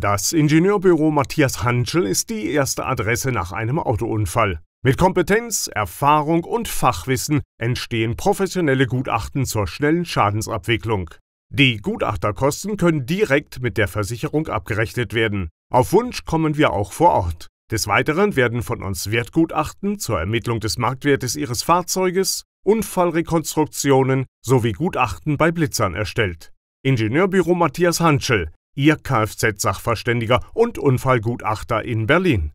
Das Ingenieurbüro Matthias Hanschel ist die erste Adresse nach einem Autounfall. Mit Kompetenz, Erfahrung und Fachwissen entstehen professionelle Gutachten zur schnellen Schadensabwicklung. Die Gutachterkosten können direkt mit der Versicherung abgerechnet werden. Auf Wunsch kommen wir auch vor Ort. Des Weiteren werden von uns Wertgutachten zur Ermittlung des Marktwertes Ihres Fahrzeuges, Unfallrekonstruktionen sowie Gutachten bei Blitzern erstellt. Ingenieurbüro Matthias Hanschel Ihr Kfz-Sachverständiger und Unfallgutachter in Berlin.